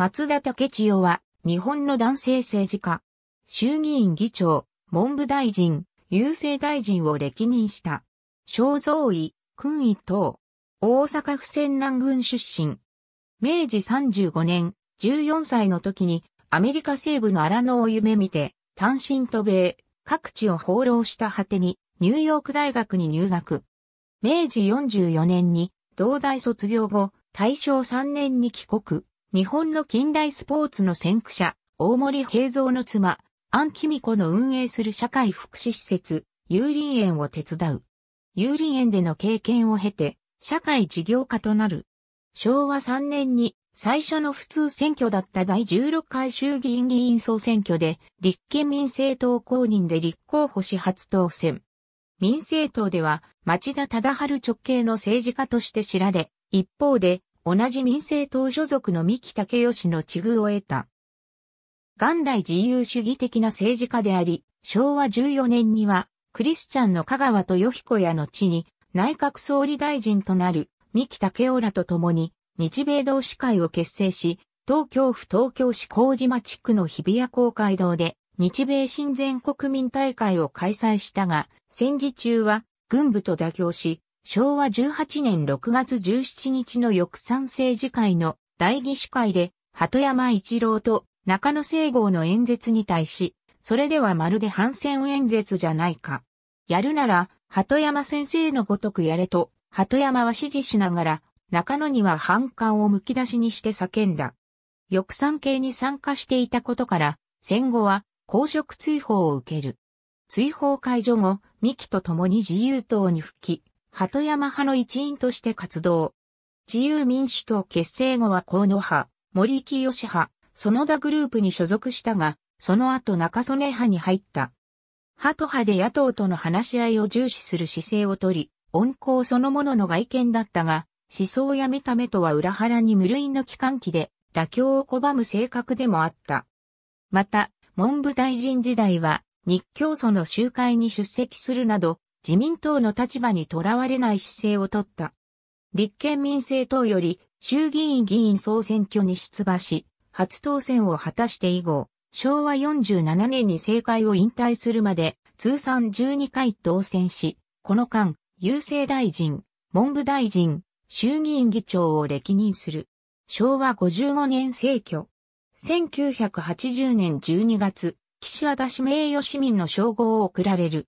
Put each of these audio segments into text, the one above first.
松田竹千代は、日本の男性政治家、衆議院議長、文部大臣、郵政大臣を歴任した。肖像医、勲位等。大阪府泉南郡出身。明治35年、14歳の時に、アメリカ西部の荒野を夢見て、単身渡米、各地を放浪した果てに、ニューヨーク大学に入学。明治44年に、同大卒業後、大正3年に帰国。日本の近代スポーツの先駆者、大森平蔵の妻、安紀美子の運営する社会福祉施設、有林園を手伝う。有林園での経験を経て、社会事業家となる。昭和3年に最初の普通選挙だった第16回衆議院議員総選挙で、立憲民政党公認で立候補し初当選。民政党では、町田忠春直系の政治家として知られ、一方で、同じ民政党所属の三木武義の地遇を得た。元来自由主義的な政治家であり、昭和14年には、クリスチャンの香川豊彦やの地に、内閣総理大臣となる三木武雄らと共に、日米同志会を結成し、東京府東京市麹島地区の日比谷公会堂で、日米親善国民大会を開催したが、戦時中は軍部と妥協し、昭和18年6月17日の翌産政治会の代議士会で、鳩山一郎と中野聖郷の演説に対し、それではまるで反戦演説じゃないか。やるなら、鳩山先生のごとくやれと、鳩山は指示しながら、中野には反感をむき出しにして叫んだ。翼賛系に参加していたことから、戦後は公職追放を受ける。追放解除後、三木と共に自由党に復帰、鳩山派の一員として活動。自由民主党結成後は河野派、森清派、園田グループに所属したが、その後中曽根派に入った。鳩派で野党との話し合いを重視する姿勢をとり、温厚そのものの外見だったが、思想や見た目とは裏腹に無類の機関期で、妥協を拒む性格でもあった。また、文部大臣時代は、日教祖の集会に出席するなど、自民党の立場にとらわれない姿勢をとった。立憲民政党より衆議院議員総選挙に出馬し、初当選を果たして以後、昭和47年に政界を引退するまで通算12回当選し、この間、郵政大臣、文部大臣、衆議院議長を歴任する。昭和55年逝挙。1980年12月、岸和田氏名誉市民の称号を贈られる。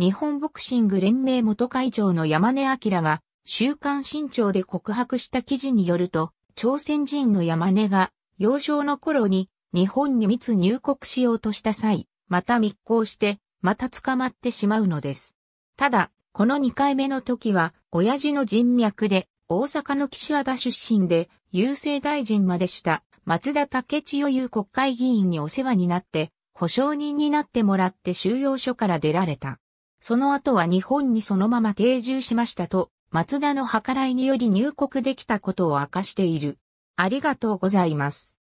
日本ボクシング連盟元会長の山根明が、週刊新潮で告白した記事によると、朝鮮人の山根が、幼少の頃に、日本に密入国しようとした際、また密航して、また捕まってしまうのです。ただ、この2回目の時は、親父の人脈で、大阪の岸和田出身で、郵政大臣までした松田竹千代優国会議員にお世話になって、保証人になってもらって収容所から出られた。その後は日本にそのまま定住しましたと、松田の計らいにより入国できたことを明かしている。ありがとうございます。